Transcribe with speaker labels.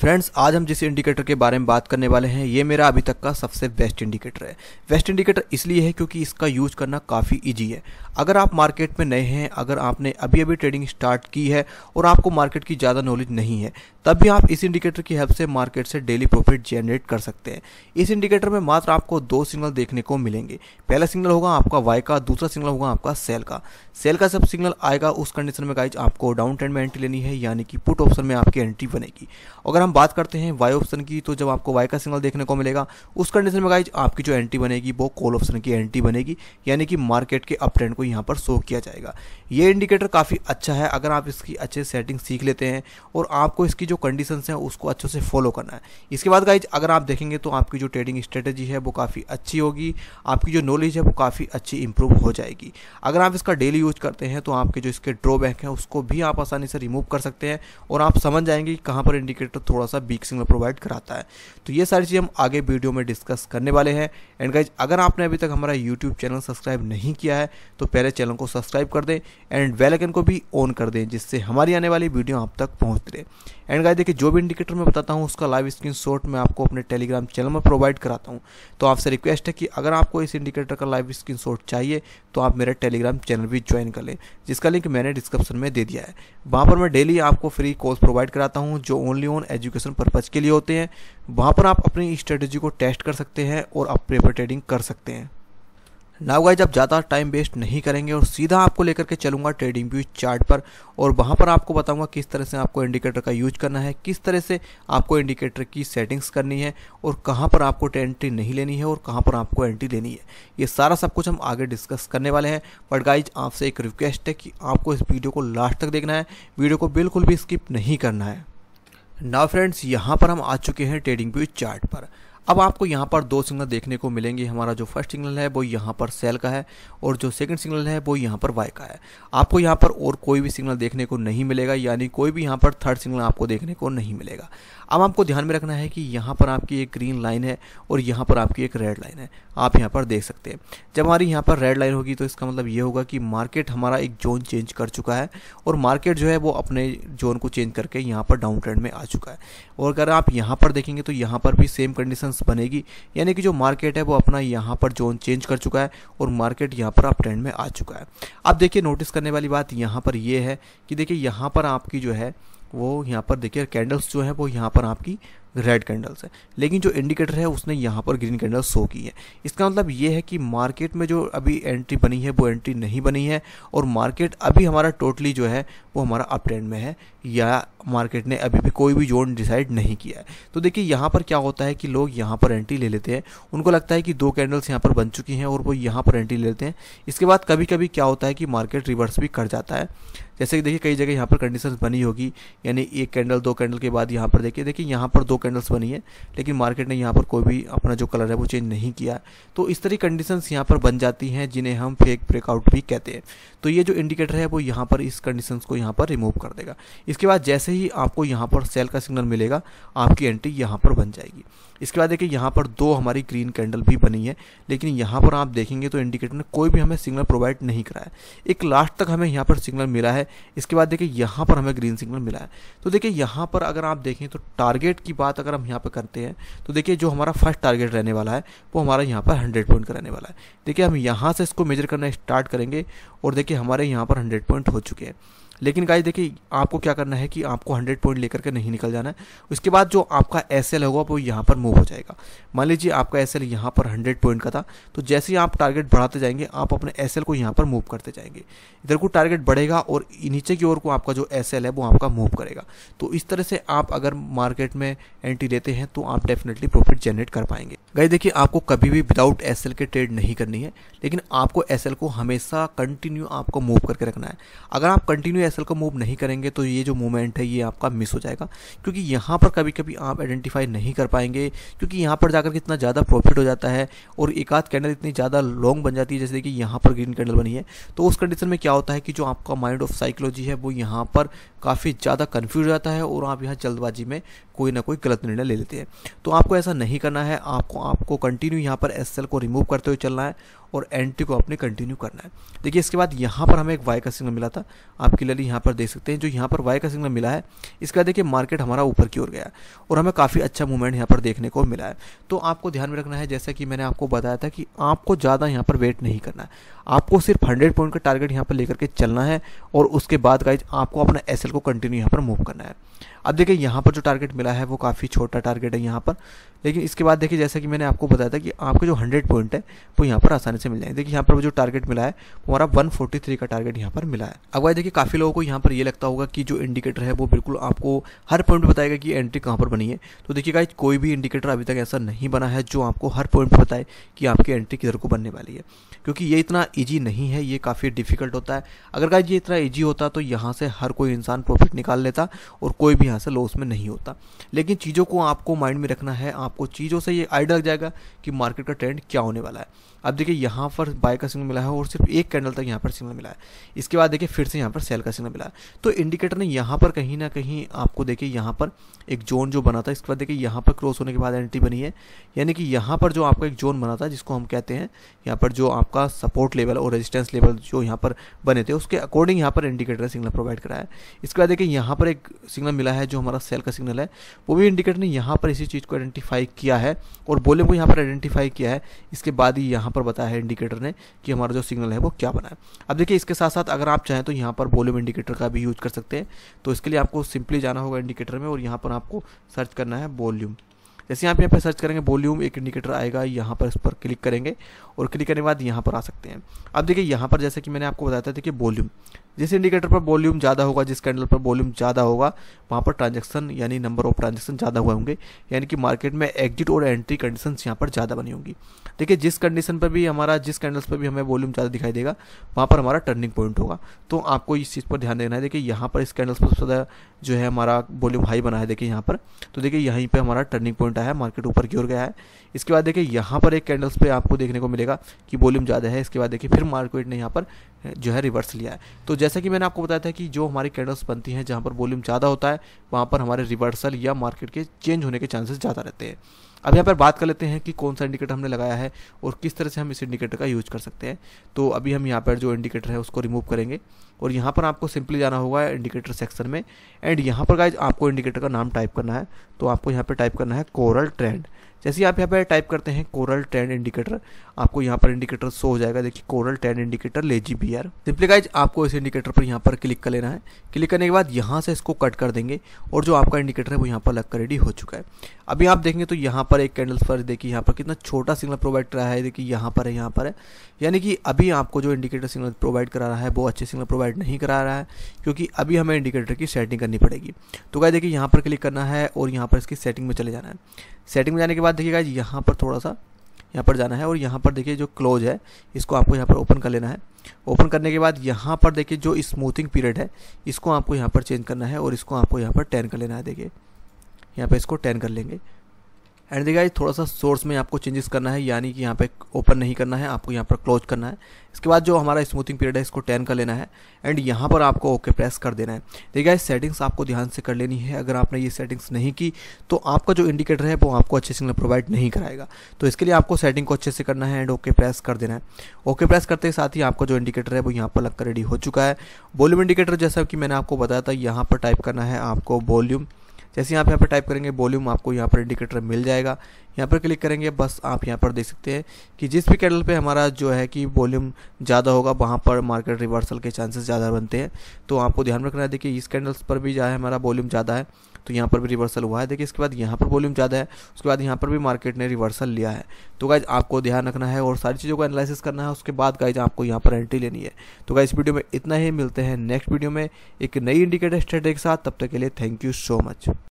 Speaker 1: friends आज हम जिस इंडिकेटर के बारे में बात करने वाले हैं ये मेरा अभी तक का सबसे बेस्ट इंडिकेटर है बेस्ट इंडिकेटर इसलिए है क्योंकि इसका यूज करना काफ़ी इजी है अगर आप मार्केट में नए हैं अगर आपने अभी अभी ट्रेडिंग स्टार्ट की है और आपको मार्केट की ज़्यादा नॉलेज नहीं है तब भी आप इस इंडिकेटर की हेल्प से मार्केट से डेली प्रॉफिट जनरेट कर सकते हैं इस इंडिकेटर में मात्र आपको दो सिग्नल देखने को मिलेंगे पहला सिग्नल होगा आपका वाई का दूसरा सिग्नल होगा आपका सेल का सेल का जब सिग्नल आएगा उस कंडीशन में गाइज आपको डाउन ट्रेंड में एंट्री लेनी है यानी कि पुट ऑप्शन में आपकी एंट्री बनेगी अगर हम बात करते हैं वाई ऑप्शन की तो जब आपको वाई का सिग्नल देखने को मिलेगा उस कंडीशन में गाइज आपकी जो एंट्री बनेगी वो कॉल ऑप्शन की एंट्री बनेगी यानी कि मार्केट के अप ट्रेंड को यहाँ पर शो किया जाएगा ये इंडिकेटर काफ़ी अच्छा है अगर आप इसकी अच्छे सेटिंग सीख लेते हैं और आपको इसकी जो कंडीशन हैं उसको अच्छे से फॉलो करना है इसके बाद गाइज अगर आप देखेंगे तो आपकी जो ट्रेडिंग स्ट्रेटेजी है वो काफ़ी अच्छी होगी आपकी जो नॉलेज है वो काफ़ी अच्छी इंप्रूव हो जाएगी अगर आप इसका डेली यूज करते हैं तो आपके जो इसके ड्रॉबैक हैं उसको भी आप आसानी से रिमूव कर सकते हैं और आप समझ जाएंगे कि कहाँ पर इंडिकेटर थोड़ा सा बीक सिग्नल प्रोवाइड कराता है तो ये सारी चीज़ हम आगे वीडियो में डिस्कस करने वाले हैं एंड गाइज अगर आपने अभी तक हमारा यूट्यूब चैनल सब्सक्राइब नहीं किया है तो पहले चैनल को सब्सक्राइब कर दें एंड वेलकन को भी ऑन कर दें जिससे हमारी आने वाली वीडियो आप तक पहुँच रहे एंड गाइज देखिए जो भी इंडिकेटर मैं बताता हूँ उसका लाइव स्क्रीन शॉट मैं आपको अपने टेलीग्राम चैनल में प्रोवाइड कराता हूँ तो आपसे रिक्वेस्ट है कि अगर आपको इस इंडिकेटर का लाइव स्क्रीन शॉट चाहिए तो आप मेरा टेलीग्राम चैनल भी ज्वाइन कर लें जिसका लिंक मैंने डिस्क्रिप्शन में दे दिया है वहाँ पर मैं डेली आपको फ्री कोर्स प्रोवाइड कराता हूँ जो only on edge education purpose के लिए होते हैं वहाँ पर आप अपनी स्ट्रेटजी को टेस्ट कर सकते हैं और आप पेपर ट्रेडिंग कर सकते हैं नाउ गाइज आप ज़्यादा टाइम वेस्ट नहीं करेंगे और सीधा आपको लेकर के चलूँगा ट्रेडिंग व्यू चार्ट पर और वहाँ पर आपको बताऊँगा किस तरह से आपको इंडिकेटर का यूज करना है किस तरह से आपको इंडिकेटर की सेटिंग्स करनी है और कहाँ पर आपको एंट्री नहीं लेनी है और कहाँ पर आपको एंट्री लेनी है ये सारा सब कुछ हम आगे डिस्कस करने वाले हैं बट गाइज आपसे एक रिक्वेस्ट है कि आपको इस वीडियो को लास्ट तक देखना है वीडियो को बिल्कुल भी स्किप नहीं करना है ना फ्रेंड्स यहाँ पर हम आ चुके हैं ट्रेडिंग व्यू चार्ट पर अब आपको यहाँ पर दो सिग्नल देखने को मिलेंगे हमारा जो फर्स्ट सिग्नल है वो यहाँ पर सेल का है और जो सेकंड सिग्नल है वो यहाँ पर वाई का है आपको यहाँ पर और कोई भी सिग्नल देखने को नहीं मिलेगा यानी कोई भी यहाँ पर थर्ड सिग्नल आपको देखने को नहीं मिलेगा अब आपको ध्यान में रखना है कि यहाँ पर आपकी एक ग्रीन लाइन है और यहाँ पर आपकी एक रेड लाइन है आप यहाँ पर देख सकते हैं जब हमारी यहाँ पर रेड लाइन होगी तो इसका मतलब ये होगा कि मार्केट हमारा एक जोन चेंज कर चुका है और मार्केट जो है वो अपने जोन को चेंज करके यहाँ पर डाउन ट्रेंड में आ चुका है और अगर आप यहाँ पर देखेंगे तो यहाँ पर भी सेम कंडीशन रेजिस्टेंस बनेगी यानी कि जो मार्केट है वो अपना यहाँ पर जोन चेंज कर चुका है और मार्केट यहाँ पर अप ट्रेंड में आ चुका है अब देखिए नोटिस करने वाली बात यहाँ पर ये है कि देखिए यहाँ पर आपकी जो है वो यहाँ पर देखिए कैंडल्स जो है वो यहाँ पर आपकी रेड कैंडल्स है लेकिन जो इंडिकेटर है उसने यहाँ पर ग्रीन कैंडल शो की है इसका मतलब ये है कि मार्केट में जो अभी एंट्री बनी है वो एंट्री नहीं बनी है और मार्केट अभी हमारा टोटली जो है वो हमारा अप ट्रेंड में है या मार्केट ने अभी भी कोई भी जोन डिसाइड नहीं किया है तो देखिए यहाँ पर क्या होता है कि लोग यहाँ पर एंट्री ले लेते हैं उनको लगता है कि दो कैंडल्स यहाँ पर बन चुकी हैं और वो यहाँ पर एंट्री ले लेते हैं इसके बाद कभी कभी क्या होता है कि मार्केट रिवर्स भी कर जाता है जैसे कि देखिए कई जगह यहाँ पर कंडीशंस बनी होगी यानी एक कैंडल दो कैंडल के बाद यहाँ पर देखिए देखिए यहाँ पर दो कैंडल्स बनी है लेकिन मार्केट ने यहाँ पर कोई भी अपना जो कलर है वो चेंज नहीं किया तो इस तरह कंडीशंस यहाँ पर बन जाती हैं जिन्हें हम फेक ब्रेकआउट भी कहते हैं तो ये जो इंडिकेटर है वो यहाँ पर इस कंडीशंस को यहाँ पर रिमूव कर देगा इसके बाद जैसे ही आपको यहाँ पर सेल का सिग्नल मिलेगा आपकी एंट्री यहाँ पर बन जाएगी इसके बाद देखिए यहाँ पर दो हमारी ग्रीन कैंडल भी बनी है लेकिन यहाँ पर आप देखेंगे तो इंडिकेटर ने कोई भी हमें सिग्नल प्रोवाइड नहीं कराया एक लास्ट तक हमें यहाँ पर सिग्नल मिला है इसके बाद देखिए यहाँ पर हमें ग्रीन सिग्नल मिला है तो देखिए यहाँ पर अगर आप देखें तो टारगेट की बात अगर हम यहाँ पर करते हैं तो देखिए जो हमारा फर्स्ट टारगेट रहने वाला है वो हमारा यहाँ पर हंड्रेड पॉइंट का रहने वाला है देखिए हम यहाँ से इसको मेजर करना स्टार्ट करेंगे और देखिए हमारे यहाँ पर हंड्रेड पॉइंट हो चुके हैं लेकिन गाइस देखिए आपको क्या करना है कि आपको 100 पॉइंट लेकर के नहीं निकल जाना है उसके बाद जो आपका एस होगा वो यहाँ पर मूव हो जाएगा मान लीजिए आपका एस एल यहाँ पर हंड्रेड पॉइंट का था तो जैसे ही आप टारगेट बढ़ाते जाएंगे आप अपने एस को यहाँ पर मूव करते जाएंगे इधर को टारगेट बढ़ेगा और नीचे की ओर को आपका जो एस है वो आपका मूव करेगा तो इस तरह से आप अगर मार्केट में एंट्री लेते हैं तो आप डेफिनेटली प्रॉफिट जनरेट कर पाएंगे गाइस देखिए आपको कभी भी विदाउट एस के ट्रेड नहीं करनी है लेकिन आपको एस को हमेशा कंटिन्यू आपको मूव करके रखना है अगर आप कंटिन्यू एसल को मूव नहीं करेंगे तो ये जो मूवमेंट है ये आपका मिस हो जाएगा क्योंकि यहाँ पर कभी कभी आप आइडेंटिफाई नहीं कर पाएंगे क्योंकि यहाँ पर जाकर इतना ज़्यादा प्रॉफिट हो जाता है और एक आध कैंडल इतनी ज़्यादा लॉन्ग बन जाती है जैसे कि यहाँ पर ग्रीन कैंडल बनी है तो उस कंडीशन में क्या होता है कि जो आपका माइंड ऑफ साइकोलॉजी है वो यहाँ पर काफ़ी ज़्यादा कन्फ्यूज जाता है और आप यहाँ जल्दबाजी में कोई ना कोई गलत निर्णय ले लेते हैं तो आपको ऐसा नहीं करना है आपको आपको कंटिन्यू यहाँ पर एस को रिमूव करते हुए चलना है और एंट्री को आपने कंटिन्यू करना है देखिए इसके बाद यहाँ पर हमें एक वाई का सिग्नल मिला था आप क्लियरली यहाँ पर देख सकते हैं जो यहाँ पर वाई का सिग्नल मिला है इसके बाद देखिए मार्केट हमारा ऊपर की ओर गया और हमें काफ़ी अच्छा मूवमेंट यहाँ पर देखने को मिला है तो आपको ध्यान में रखना है जैसा कि मैंने आपको बताया था कि आपको ज़्यादा यहाँ पर वेट नहीं करना है आपको सिर्फ हंड्रेड पॉइंट का टारगेट यहाँ पर लेकर के चलना है और उसके बाद गाइज आपको अपना एस को कंटिन्यू यहाँ पर मूव करना है अब देखिए यहाँ पर जो टारगेट मिला है वो काफ़ी छोटा टारगेट है यहाँ पर लेकिन इसके बाद देखिए जैसा कि मैंने आपको बताया था कि आपके जो हंड्रेड पॉइंट है वो यहाँ पर आसानी से मिल जाएंगे देखिए यहाँ पर जो टारगेट मिला है वो हमारा वन का टारगेट यहाँ पर मिला है अब भाई देखिए काफ़ी लोगों को यहाँ पर ये लगता होगा कि जो इंडिकेटर है वो बिल्कुल आपको हर पॉइंट बताएगा कि एंट्री कहाँ पर बनी है तो देखिए गाइज कोई भी इंडिकेटर अभी तक ऐसा नहीं बना है जो आपको हर पॉइंट पर बताए कि आपकी एंट्री किधर को बनने वाली है क्योंकि ये इतना ईजी नहीं है ये काफ़ी डिफ़िकल्ट होता है अगर गाइज ये इतना ईजी होता तो यहाँ से हर कोई इंसान प्रॉफिट निकाल लेता और कोई भी यहाँ से लॉस में नहीं होता लेकिन चीज़ों को आपको माइंड में रखना है आपको चीज़ों से ये आइडिया लग जाएगा कि मार्केट का ट्रेंड क्या होने वाला है अब देखिए यहाँ पर बाय का सिग्नल मिला है और सिर्फ एक कैंडल तक यहाँ पर सिग्नल मिला है इसके बाद देखिए फिर से यहाँ पर सेल का सिग्नल मिला है तो इंडिकेटर ने यहाँ पर कहीं ना कहीं आपको देखिए यहाँ पर एक जोन जो बना था इसके बाद देखिए यहाँ पर क्रॉस होने के बाद एंट्री बनी है यानी कि यहाँ पर जो आपका एक जोन बना था जिसको हम कहते हैं यहाँ पर जो आपका सपोर्ट ले लेवल और रेजिस्टेंस लेवल जो यहाँ पर बने थे उसके अकॉर्डिंग यहाँ पर इंडिकेटर सिग्नल प्रोवाइड कराया है इसके बाद देखिए यहाँ पर एक सिग्नल मिला है जो हमारा सेल का सिग्नल है वो भी इंडिकेटर ने यहाँ पर इसी चीज़ को आइडेंटिफाई किया है और वॉल्यूम को यहाँ पर आइडेंटिफाई किया है इसके बाद ही यहाँ पर बताया है इंडिकेटर ने कि हमारा जो सिग्नल है वो क्या बना है अब देखिए इसके साथ साथ अगर आप चाहें तो यहाँ पर वॉल्यूम इंडिकेटर का भी यूज कर सकते हैं तो इसके लिए आपको सिंपली जाना होगा इंडिकेटर में और यहाँ पर आपको सर्च करना है वॉल्यूम जैसे यहाँ पे यहाँ पर सर्च करेंगे वॉल्यूम एक इंडिकेटर आएगा यहाँ पर इस पर क्लिक करेंगे और क्लिक करने के बाद यहाँ पर आ सकते हैं अब देखिए यहाँ पर जैसे कि मैंने आपको बताया था देखिए वॉल्यूम जिस इंडिकेटर पर वॉल्यूम ज़्यादा होगा जिस कैंडल पर वॉल्यूम ज़्यादा होगा वहाँ पर ट्रांजेक्शन यानी नंबर ऑफ ट्रांजेक्शन ज़्यादा हुए होंगे यानी कि मार्केट में एग्जिट और एंट्री कंडीशन यहाँ पर ज़्यादा बनी होंगी देखिए जिस कंडीशन पर भी हमारा जिस कैंडल्स पर भी हमें वॉल्यूम ज़्यादा दिखाई देगा वहाँ पर हमारा टर्निंग पॉइंट होगा तो आपको इस चीज़ पर ध्यान देना है देखिए यहाँ पर इस कैंडल्स पर सदा जो है हमारा वॉल्यूम हाई बना है देखिए यहाँ पर तो देखिए यहीं पर हमारा टर्निंग पॉइंट आया है मार्केट ऊपर की ओर गया है इसके बाद देखिए यहाँ पर एक कैंडल्स पर आपको देखने को मिलेगा कि वॉल्यूम ज़्यादा है इसके बाद देखिए फिर मार्केट ने यहाँ पर जो है रिवर्स लिया है तो जैसा कि मैंने आपको बताया था कि जो हमारी कैंडल्स बनती हैं जहाँ पर वॉल्यूम ज़्यादा होता है वहाँ पर हमारे रिवर्सल या मार्केट के चेंज होने के चांसेस ज़्यादा रहते हैं अब यहाँ पर बात कर लेते हैं कि कौन सा इंडिकेटर हमने लगाया है और किस तरह से हम इस इंडिकेटर का यूज कर सकते हैं तो अभी हम यहाँ पर जो इंडिकेटर है उसको रिमूव करेंगे और यहाँ पर आपको सिंपली जाना होगा इंडिकेटर सेक्शन में एंड यहाँ पर गाइज आपको इंडिकेटर का नाम टाइप करना है तो आपको यहाँ पर टाइप करना है कोरल ट्रेंड जैसे आप यहाँ पर टाइप करते हैं कोरल ट्रेंड इंडिकेटर आपको यहाँ पर इंडिकेटर शो हो जाएगा देखिए coral trend indicator lazy bear simply guys आपको इस इंडिकेटर पर यहाँ पर क्लिक कर लेना है क्लिक करने के बाद यहाँ से इसको कट कर देंगे और जो आपका इंडिकेटर है वो यहाँ पर लगकर रेडी हो चुका है अभी आप देखेंगे तो यहाँ पर पर एक कैंडल पर देखिए यहाँ पर कितना छोटा सिग्नल प्रोवाइड कर रहा है देखिए यहाँ पर है यहाँ पर है यानी कि अभी आपको जो इंडिकेटर सिग्नल प्रोवाइड करा रहा है वो अच्छे सिग्नल प्रोवाइड नहीं करा रहा है क्योंकि अभी हमें इंडिकेटर की सेटिंग करनी पड़ेगी तो क्या देखिए यहाँ पर क्लिक करना है और यहाँ पर इसकी सेटिंग में चले जाना है सेटिंग में जाने के बाद देखिएगा यहाँ पर थोड़ा सा यहाँ पर जाना है और यहाँ पर देखिए जो क्लोज है इसको आपको यहाँ पर ओपन कर लेना है ओपन करने के बाद यहाँ पर देखिए जो स्मूथिंग पीरियड है इसको आपको यहाँ पर चेंज करना है और इसको आपको यहाँ पर टेन कर लेना है देखिए यहाँ पर इसको टेन कर लेंगे एंड देखा थोड़ा सा सोर्स में आपको चेंजेस करना है यानी कि यहाँ पे ओपन नहीं करना है आपको यहाँ पर क्लोज करना है इसके बाद जो हमारा स्मूथिंग पीरियड है इसको टेन कर लेना है एंड यहाँ पर आपको ओके प्रेस कर देना है देखिए सेटिंग्स आपको ध्यान से कर लेनी है अगर आपने ये सेटिंग्स नहीं की तो आपका जो इंडिकेटर है वो आपको अच्छे सिग्नल प्रोवाइड नहीं कराएगा तो इसके लिए आपको सेटिंग को अच्छे से करना है एंड ओके प्रेस कर देना है ओके प्रेस करते साथ ही आपका जो इंडिकेटर है वो यहाँ पर लगकर रेडी हो चुका है वॉल्यूम इंडिकेटर जैसा कि मैंने आपको बताया था यहाँ पर टाइप करना है आपको वॉल्यूम जैसे यहाँ पे यहाँ पर टाइप करेंगे वॉल्यूम आपको यहाँ पर इंडिकेटर मिल जाएगा यहाँ पर क्लिक करेंगे बस आप यहाँ पर देख सकते हैं कि जिस भी कैंडल पे हमारा जो है कि वॉल्यूम ज़्यादा होगा वहाँ पर मार्केट रिवर्सल के चांसेस ज़्यादा बनते हैं तो आपको ध्यान रखना है देखिए इस कैंडल्स पर भी जो है हमारा वॉल्यूम ज़्यादा है तो यहाँ पर भी रिवर्सल हुआ है देखिए इसके बाद यहाँ पर वॉल्यूम ज़्यादा है उसके बाद यहाँ पर भी मार्केट ने रिवर्सल लिया है तो गाइज आपको ध्यान रखना है और सारी चीज़ों को एनालिसिस करना है उसके बाद गाइज आपको यहाँ पर एंट्री लेनी है तो गाइज वीडियो में इतना ही मिलते हैं नेक्स्ट वीडियो में एक नई इंडिकेटर स्टडी के साथ तब तक के लिए थैंक यू सो मच